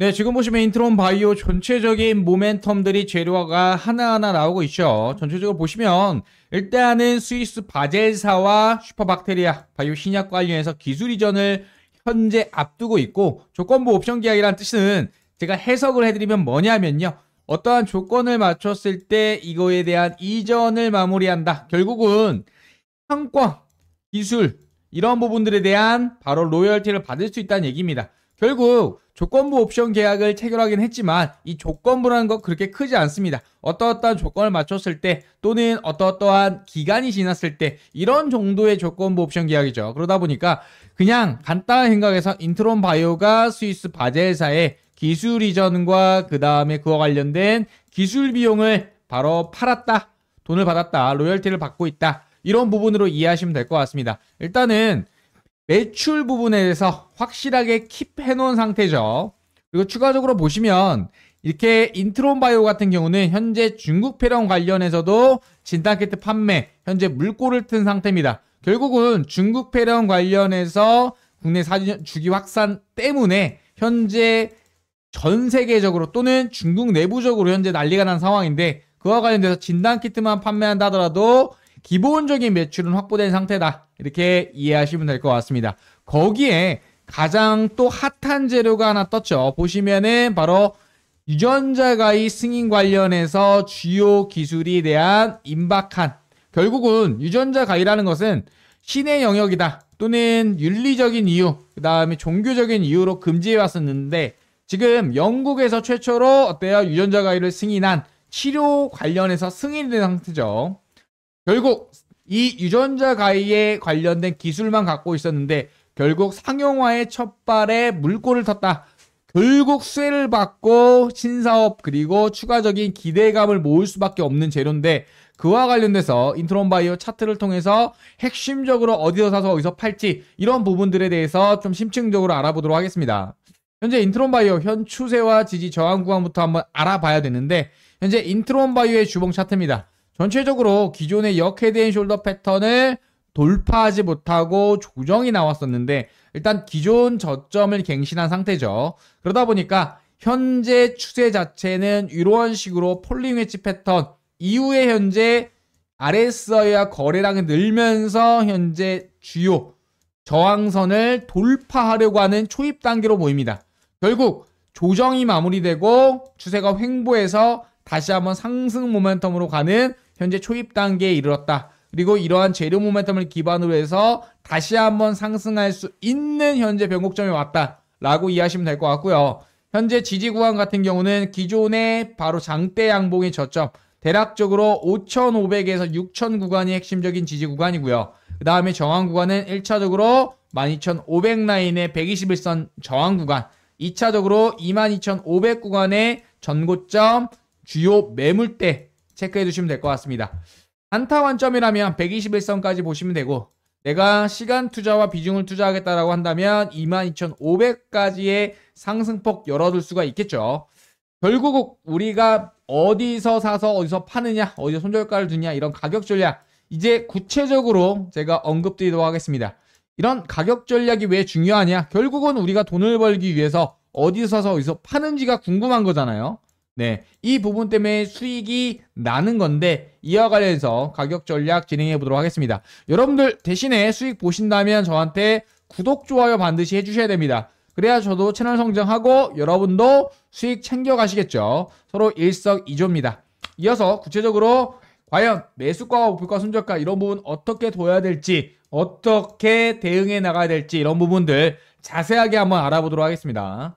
네, 지금 보시면 인트론 바이오 전체적인 모멘텀들이 재료가 화 하나하나 나오고 있죠. 전체적으로 보시면 일단은 스위스 바젤사와 슈퍼박테리아 바이오 신약 관련해서 기술 이전을 현재 앞두고 있고 조건부 옵션 계약이라는 뜻은 제가 해석을 해드리면 뭐냐면요. 어떠한 조건을 맞췄을 때 이거에 대한 이전을 마무리한다. 결국은 상권, 기술 이런 부분들에 대한 바로 로열티를 받을 수 있다는 얘기입니다. 결국 조건부 옵션 계약을 체결하긴 했지만 이 조건부라는 것 그렇게 크지 않습니다. 어떠어떠한 조건을 맞췄을 때 또는 어떠어떠한 기간이 지났을 때 이런 정도의 조건부 옵션 계약이죠. 그러다 보니까 그냥 간단한 생각에서 인트론 바이오가 스위스 바젤사의 기술 이전과 그 다음에 그와 관련된 기술 비용을 바로 팔았다. 돈을 받았다. 로열티를 받고 있다. 이런 부분으로 이해하시면 될 것 같습니다. 일단은 매출 부분에서 확실하게 킵해 놓은 상태죠. 그리고 추가적으로 보시면 이렇게 인트론 바이오 같은 경우는 현재 중국 폐렴 관련해서도 진단 키트 판매 현재 물꼬를 튼 상태입니다. 결국은 중국 폐렴 관련해서 국내 사진 주기 확산 때문에 현재 전 세계적으로 또는 중국 내부적으로 현재 난리가 난 상황인데 그와 관련돼서 진단 키트만 판매한다 하더라도 기본적인 매출은 확보된 상태다. 이렇게 이해하시면 될 것 같습니다. 거기에 가장 또 핫한 재료가 하나 떴죠. 보시면은 바로 유전자 가이 승인 관련해서 주요 기술이 대한 임박한 결국은 유전자 가이라는 것은 신의 영역이다 또는 윤리적인 이유 그 다음에 종교적인 이유로 금지해 왔었는데 지금 영국에서 최초로 어때요 유전자 가이를 승인한 치료 관련해서 승인된 상태죠. 결국 이 유전자 가위에 관련된 기술만 갖고 있었는데 결국 상용화의 첫발에 물꼬를 텄다. 결국 수혜를 받고 신사업 그리고 추가적인 기대감을 모을 수밖에 없는 재료인데 그와 관련돼서 인트론바이오 차트를 통해서 핵심적으로 어디서 사서 어디서 팔지 이런 부분들에 대해서 좀 심층적으로 알아보도록 하겠습니다. 현재 인트론바이오 현 추세와 지지 저항 구간부터 한번 알아봐야 되는데 현재 인트론바이오의 주봉 차트입니다. 전체적으로 기존의 역헤드앤 숄더 패턴을 돌파하지 못하고 조정이 나왔었는데 일단 기존 저점을 갱신한 상태죠. 그러다 보니까 현재 추세 자체는 이러한 식으로 폴링 웨지 패턴 이후에 현재 RSI와 거래량이 늘면서 현재 주요 저항선을 돌파하려고 하는 초입 단계로 보입니다. 결국 조정이 마무리되고 추세가 횡보해서 다시 한번 상승 모멘텀으로 가는 현재 초입 단계에 이르렀다. 그리고 이러한 재료 모멘텀을 기반으로 해서 다시 한번 상승할 수 있는 현재 변곡점이 왔다. 라고 이해하시면 될 것 같고요. 현재 지지 구간 같은 경우는 기존의 바로 장대 양봉의 저점 대략적으로 5,500에서 6,000 구간이 핵심적인 지지 구간이고요. 그 다음에 저항 구간은 1차적으로 12,500 라인의 121선 저항 구간 2차적으로 22,500 구간의 전고점 주요 매물대 체크해 주시면 될 것 같습니다. 안타 완점이라면 121선까지 보시면 되고 내가 시간 투자와 비중을 투자하겠다라고 한다면 22,500까지의 상승폭 열어둘 수가 있겠죠. 결국 우리가 어디서 사서 어디서 파느냐, 어디서 손절가를 두냐 이런 가격 전략 이제 구체적으로 제가 언급드리도록 하겠습니다. 이런 가격 전략이 왜 중요하냐? 결국은 우리가 돈을 벌기 위해서 어디서 사서 어디서 파는지가 궁금한 거잖아요. 네, 이 부분 때문에 수익이 나는 건데 이와 관련해서 가격 전략 진행해 보도록 하겠습니다. 여러분들 대신에 수익 보신다면 저한테 구독, 좋아요 반드시 해주셔야 됩니다. 그래야 저도 채널 성장하고 여러분도 수익 챙겨가시겠죠. 서로 일석이조입니다. 이어서 구체적으로 과연 매수가와 목표가 손절가 이런 부분 어떻게 둬야 될지 어떻게 대응해 나가야 될지 이런 부분들 자세하게 한번 알아보도록 하겠습니다.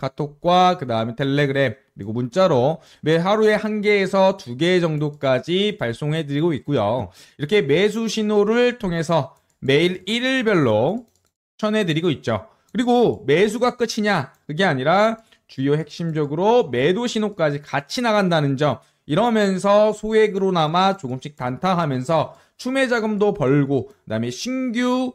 카톡과 그 다음에 텔레그램 그리고 문자로 매 하루에 한 개에서 두 개 정도까지 발송해 드리고 있고요. 이렇게 매수 신호를 통해서 매일 일일별로 추천해 드리고 있죠. 그리고 매수가 끝이냐 그게 아니라 주요 핵심적으로 매도 신호까지 같이 나간다는 점 이러면서 소액으로나마 조금씩 단타하면서 추매 자금도 벌고 그다음에 신규